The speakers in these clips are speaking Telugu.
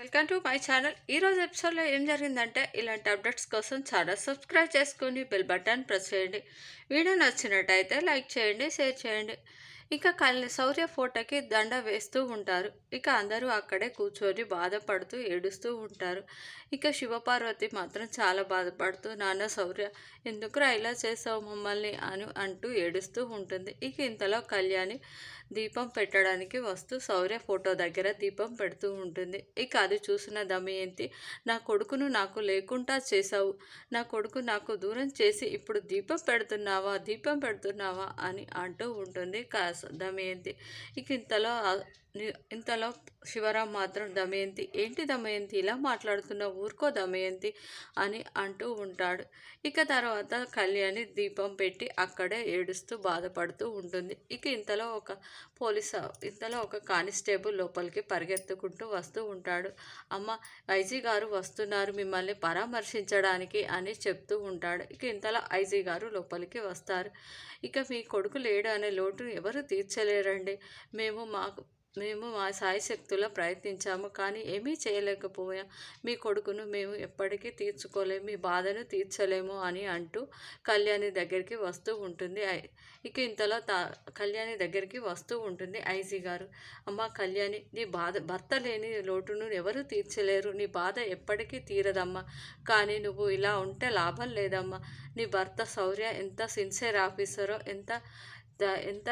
వెల్కమ్ టు మై ఛానల్ ఈరోజు ఎపిసోడ్లో ఏం జరిగిందంటే ఇలాంటి అప్డేట్స్ కోసం ఛానల్ సబ్స్క్రైబ్ చేసుకుని బెల్ బటన్ ప్రెస్ చేయండి వీడియో నచ్చినట్టయితే లైక్ చేయండి షేర్ చేయండి ఇక కళ్ళ శౌర్య ఫోటోకి దండ వేస్తూ ఉంటారు ఇక అందరూ అక్కడే కూర్చొని బాధపడుతూ ఏడుస్తూ ఉంటారు ఇక శివపార్వతి మాత్రం చాలా బాధపడుతూ నాన్న శౌర్య ఎందుకురా ఇలా చేసావు మమ్మల్ని అని అంటూ ఏడుస్తూ ఉంటుంది ఇక ఇంతలో కళ్యాణి దీపం పెట్టడానికి వస్తూ సౌర్య ఫోటో దగ్గర దీపం పెడుతూ ఉంటుంది ఇక అది చూసిన దమయంతి నా కొడుకును నాకు లేకుండా చేశావు నా కొడుకు నాకు దూరం చేసి ఇప్పుడు దీపం పెడుతున్నావా దీపం పెడుతున్నావా అని అంటూ ఉంటుంది కా దమయంతి ఇక ఇంతలో ఇంతలో శివరాం మాత్రం దమయంతి ఏంటి దమయంతి ఇలా మాట్లాడుతున్న ఊరుకో దమయంతి అని అంటూ ఉంటాడు ఇక తర్వాత కళ్యాణి దీపం పెట్టి అక్కడే ఏడుస్తూ బాధపడుతూ ఉంటుంది ఇక ఇంతలో ఒక పోలీస్ ఇంతలో ఒక కానిస్టేబుల్ లోపలికి పరిగెత్తుకుంటూ వస్తూ ఉంటాడు అమ్మ ఐజీ గారు వస్తున్నారు మిమ్మల్ని పరామర్శించడానికి అని చెప్తూ ఉంటాడు ఇక ఇంతలో ఐజీ గారు లోపలికి వస్తారు ఇక మీ కొడుకు లేడు అనే లోటు ఎవరు తీర్చలేరండి మేము మాకు మేము మా సాయశక్తుల ప్రయత్నించాము కానీ ఏమీ చేయలేకపోయా మీ కొడుకును మేము ఎప్పటికీ తీర్చుకోలేము మీ బాధను తీర్చలేము అని అంటూ కళ్యాణి దగ్గరికి వస్తూ ఉంటుంది ఇక ఇంతలో తా కళ్యాణి దగ్గరికి వస్తూ ఉంటుంది ఐజీ గారు అమ్మ కళ్యాణి నీ బాధ భర్త లేని లోటును ఎవరు తీర్చలేరు నీ బాధ ఎప్పటికీ తీరదమ్మా కానీ నువ్వు ఇలా ఉంటే లాభం లేదమ్మా నీ భర్త శౌర్య ఎంత సిన్సియర్ ఆఫీసరో ఎంత ఎంత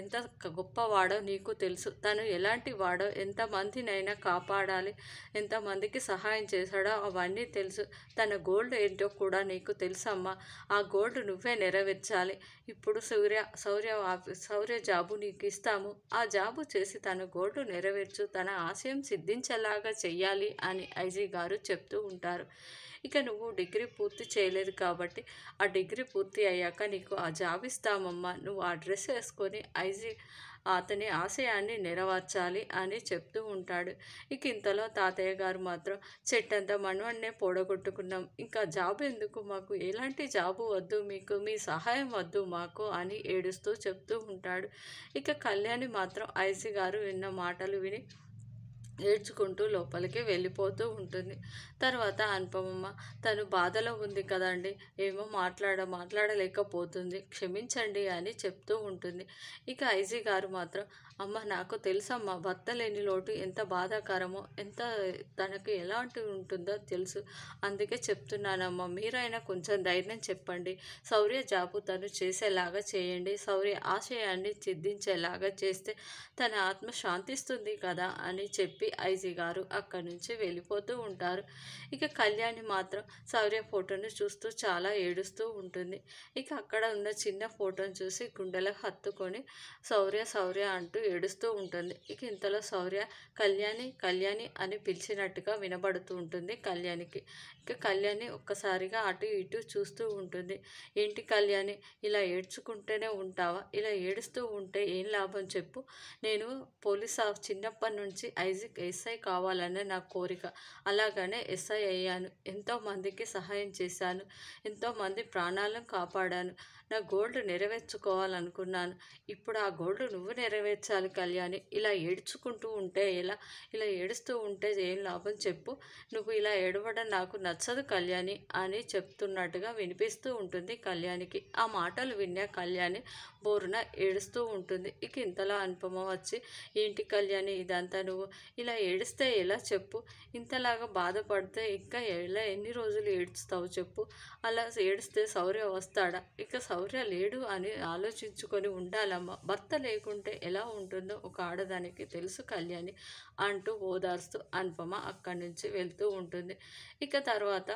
ఎంత గొప్పవాడో నీకు తెలుసు తను ఎలాంటి వాడో ఎంతమందినైనా కాపాడాలి ఎంతమందికి సహాయం చేశాడో అవన్నీ తెలుసు తన గోల్డ్ ఏంటో కూడా నీకు తెలుసమ్మా ఆ గోల్డ్ నువ్వే నెరవేర్చాలి ఇప్పుడు సూర్య సౌర్య సౌర్య జాబు నీకు ఇస్తాము ఆ జాబు చేసి తన గోల్డ్ నెరవేర్చు తన ఆశయం సిద్ధించేలాగా చెయ్యాలి అని ఐజీ గారు చెప్తూ ఉంటారు ఇక నువ్వు డిగ్రీ పూర్తి చేయలేదు కాబట్టి ఆ డిగ్రీ పూర్తి అయ్యాక నీకు ఆ జాబ్ ఇస్తామమ్మా నువ్వు ఆ డ్రెస్ వేసుకొని ఐజీ అతని ఆశయాన్ని నెరవేర్చాలి అని చెప్తూ ఉంటాడు ఇక ఇంతలో తాతయ్య గారు మాత్రం చెట్టంతా మనవాడినే పోడగొట్టుకున్నాం ఇంకా జాబ్ ఎందుకు మాకు ఎలాంటి జాబు వద్దు మీకు మీ సహాయం వద్దు మాకు అని ఏడుస్తూ చెప్తూ ఉంటాడు ఇక కళ్యాణి మాత్రం ఐసీ గారు విన్న మాటలు విని ఏడ్చుకుంటూ లోపలికి వెళ్ళిపోతూ ఉంటుంది తర్వాత అనుపమమ్మ తను బాధలో ఉంది కదండి ఏమో మాట్లాడ మాట్లాడలేకపోతుంది క్షమించండి అని చెప్తూ ఉంటుంది ఇక ఐజీ గారు మాత్రం అమ్మ నాకు తెలుసమ్మా భర్త లేని లోటు ఎంత బాధాకరమో ఎంత తనకు ఎలాంటి ఉంటుందో తెలుసు అందుకే చెప్తున్నానమ్మా మీరైనా కొంచెం ధైర్యం చెప్పండి శౌర్య జాబు తను చేసేలాగా చేయండి శౌర్య ఆశయాన్ని చిద్దించేలాగా చేస్తే తన ఆత్మ శాంతిస్తుంది కదా అని చెప్పి చెప్పి ఐజీ గారు అక్కడి నుంచి వెళ్ళిపోతూ ఉంటారు ఇక కళ్యాణి మాత్రం శౌర్య ఫోటోని చూస్తూ చాలా ఏడుస్తూ ఉంటుంది ఇక అక్కడ ఉన్న చిన్న ఫోటోని చూసి గుండెలకు హత్తుకొని శౌర్య శౌర్య అంటూ ఏడుస్తూ ఉంటుంది ఇక ఇంతలో శౌర్య కళ్యాణి కళ్యాణి అని పిలిచినట్టుగా వినబడుతూ ఉంటుంది కళ్యాణికి ఇక కళ్యాణి ఒక్కసారిగా అటు ఇటు చూస్తూ ఉంటుంది ఏంటి కళ్యాణి ఇలా ఏడ్చుకుంటూనే ఉంటావా ఇలా ఏడుస్తూ ఉంటే ఏం లాభం చెప్పు నేను పోలీస్ ఆఫ్ చిన్నప్పటి నుంచి ఐజీ ఎస్ఐ కావాలనే నా కోరిక అలాగనే ఎస్ఐ అయ్యాను ఎంతోమందికి సహాయం చేశాను ఎంతోమంది ప్రాణాలను కాపాడాను నా గోల్డ్ నెరవేర్చుకోవాలనుకున్నాను ఇప్పుడు ఆ గోల్డ్ నువ్వు నెరవేర్చాలి కళ్యాణి ఇలా ఏడ్చుకుంటూ ఉంటే ఎలా ఇలా ఏడుస్తూ ఉంటే ఏం లాభం చెప్పు నువ్వు ఇలా ఏడవడం నాకు నచ్చదు కళ్యాణి అని చెప్తున్నట్టుగా వినిపిస్తూ ఉంటుంది కళ్యాణికి ఆ మాటలు విన్న కళ్యాణి బోరున ఏడుస్తూ ఉంటుంది ఇక ఇంతలా అనుపమ వచ్చి ఏంటి కళ్యాణి ఇదంతా నువ్వు ఇలా ఏడిస్తే ఎలా చెప్పు ఇంతలాగా బాధపడితే ఇంకా ఎలా ఎన్ని రోజులు ఏడుస్తావు చెప్పు అలా ఏడిస్తే శౌర్య వస్తాడా ఇక శౌర్య లేడు అని ఆలోచించుకొని ఉండాలమ్మ భర్త లేకుంటే ఎలా ఉంటుందో ఒక ఆడదానికి తెలుసు కళ్యాణి అంటూ ఓదార్స్తూ అనుపమ అక్కడి నుంచి వెళ్తూ ఉంటుంది ఇక తర్వాత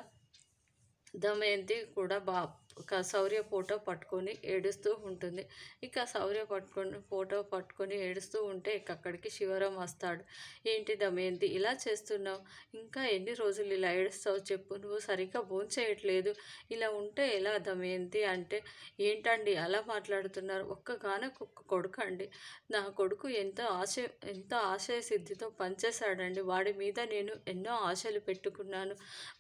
దమయంతి కూడా బా ఒక శౌర్య ఫోటో పట్టుకొని ఏడుస్తూ ఉంటుంది ఇక శౌర్య పట్టుకొని ఫోటో పట్టుకొని ఏడుస్తూ ఉంటే అక్కడికి శివరం వస్తాడు ఏంటి దమయంతి ఇలా చేస్తున్నావు ఇంకా ఎన్ని రోజులు ఇలా ఏడుస్తావు చెప్పు నువ్వు సరిగ్గా భోంచేయట్లేదు ఇలా ఉంటే ఎలా దమయంతి అంటే ఏంటండి అలా మాట్లాడుతున్నారు ఒక్కగాన ఒక్క కొడుకు అండి నా కొడుకు ఎంతో ఆశ ఎంతో ఆశయ సిద్ధితో పనిచేశాడండి వాడి మీద నేను ఎన్నో ఆశలు పెట్టుకున్నాను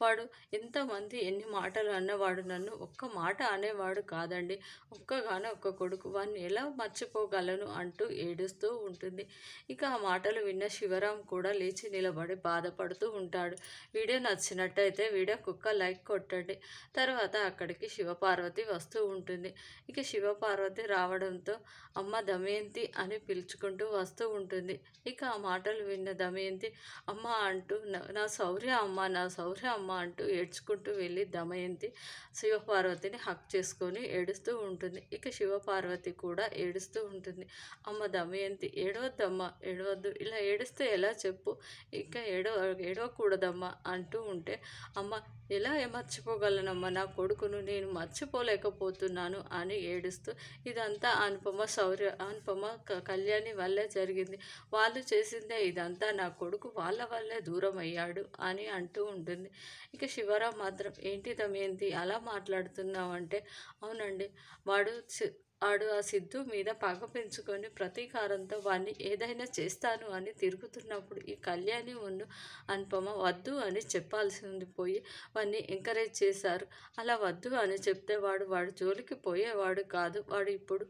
వాడు ఎంతమంది ఎన్ని మాటలు అన్నవాడు నన్ను ఒక్క మాట అనేవాడు కాదండి ఒక్కగానే ఒక్క కొడుకు వాడిని ఎలా మర్చిపోగలను అంటూ ఏడుస్తూ ఉంటుంది ఇక ఆ మాటలు విన్న శివరాం కూడా లేచి నిలబడి బాధపడుతూ ఉంటాడు వీడియో నచ్చినట్టయితే వీడియోకి ఒక్క లైక్ కొట్టండి తర్వాత అక్కడికి శివపార్వతి వస్తూ ఉంటుంది ఇక శివపార్వతి రావడంతో అమ్మ దమయంతి అని పిలుచుకుంటూ వస్తూ ఉంటుంది ఇక ఆ మాటలు విన్న దమయంతి అమ్మ అంటూ నా శౌర్య అమ్మ నా శౌర్య అమ్మ అంటూ ఏడ్చుకుంటూ వెళ్ళి దమయంతి శివపార్వతి పార్వతిని హక్ చేసుకొని ఏడుస్తూ ఉంటుంది ఇక శివపార్వతి కూడా ఏడుస్తూ ఉంటుంది అమ్మ దమయంతి ఏడవద్దమ్మా ఏడవద్దు ఇలా ఏడిస్తే ఎలా చెప్పు ఇంకా ఏడవ ఏడవకూడదమ్మా అంటూ ఉంటే అమ్మ ఎలా మర్చిపోగలనమ్మా నా కొడుకును నేను మర్చిపోలేకపోతున్నాను అని ఏడుస్తూ ఇదంతా అనుపమ శౌర్య అనుపమ కళ్యాణి వల్లే జరిగింది వాళ్ళు చేసిందే ఇదంతా నా కొడుకు వాళ్ళ వల్లే దూరం అయ్యాడు అని అంటూ ఉంటుంది ఇక శివరావు మాత్రం ఏంటి దమయంతి అలా మాట్లాడుతున్నా అంటే అవునండి వాడు ఆడు ఆ సిద్ధు మీద పగ పెంచుకొని ప్రతీకారంతో వాడిని ఏదైనా చేస్తాను అని తిరుగుతున్నప్పుడు ఈ కళ్యాణి ఉండు అనుపమ వద్దు అని ఉంది పోయి వాడిని ఎంకరేజ్ చేశారు అలా వద్దు అని చెప్తే వాడు వాడు జోలికి పోయేవాడు కాదు వాడు ఇప్పుడు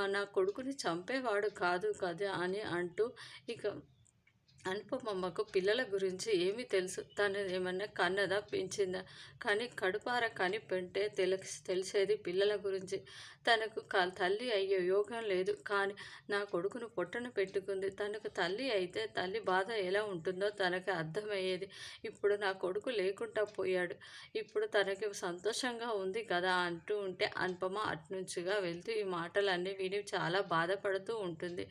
మన కొడుకుని చంపేవాడు కాదు కదా అని అంటూ ఇక అనుపమమ్మకు పిల్లల గురించి ఏమీ తెలుసు తను ఏమన్నా కన్నదా పెంచిందా కానీ కడుపార కని పెంటే తెలిసి తెలిసేది పిల్లల గురించి తనకు తల్లి అయ్యే యోగం లేదు కానీ నా కొడుకును పొట్టను పెట్టుకుంది తనకు తల్లి అయితే తల్లి బాధ ఎలా ఉంటుందో తనకు అర్థమయ్యేది ఇప్పుడు నా కొడుకు లేకుండా పోయాడు ఇప్పుడు తనకి సంతోషంగా ఉంది కదా అంటూ ఉంటే అనుపమ అట్నుంచిగా వెళ్తూ ఈ మాటలన్నీ విని చాలా బాధపడుతూ ఉంటుంది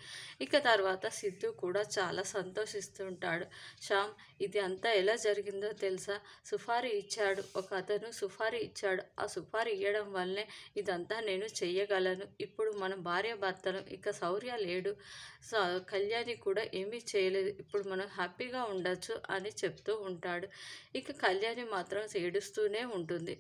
ఇక తర్వాత సిద్ధు కూడా చాలా సంతోషి ఉంటాడు శ్యామ్ ఇది అంతా ఎలా జరిగిందో తెలుసా సుఫారీ ఇచ్చాడు ఒక అతను సుఫారీ ఇచ్చాడు ఆ సుఫారీ ఇవ్వడం వల్లనే ఇదంతా నేను చెయ్యగలను ఇప్పుడు మన భార్య భర్తలు ఇక శౌర్య లేడు కళ్యాణి కూడా ఏమీ చేయలేదు ఇప్పుడు మనం హ్యాపీగా ఉండొచ్చు అని చెప్తూ ఉంటాడు ఇక కళ్యాణి మాత్రం ఏడుస్తూనే ఉంటుంది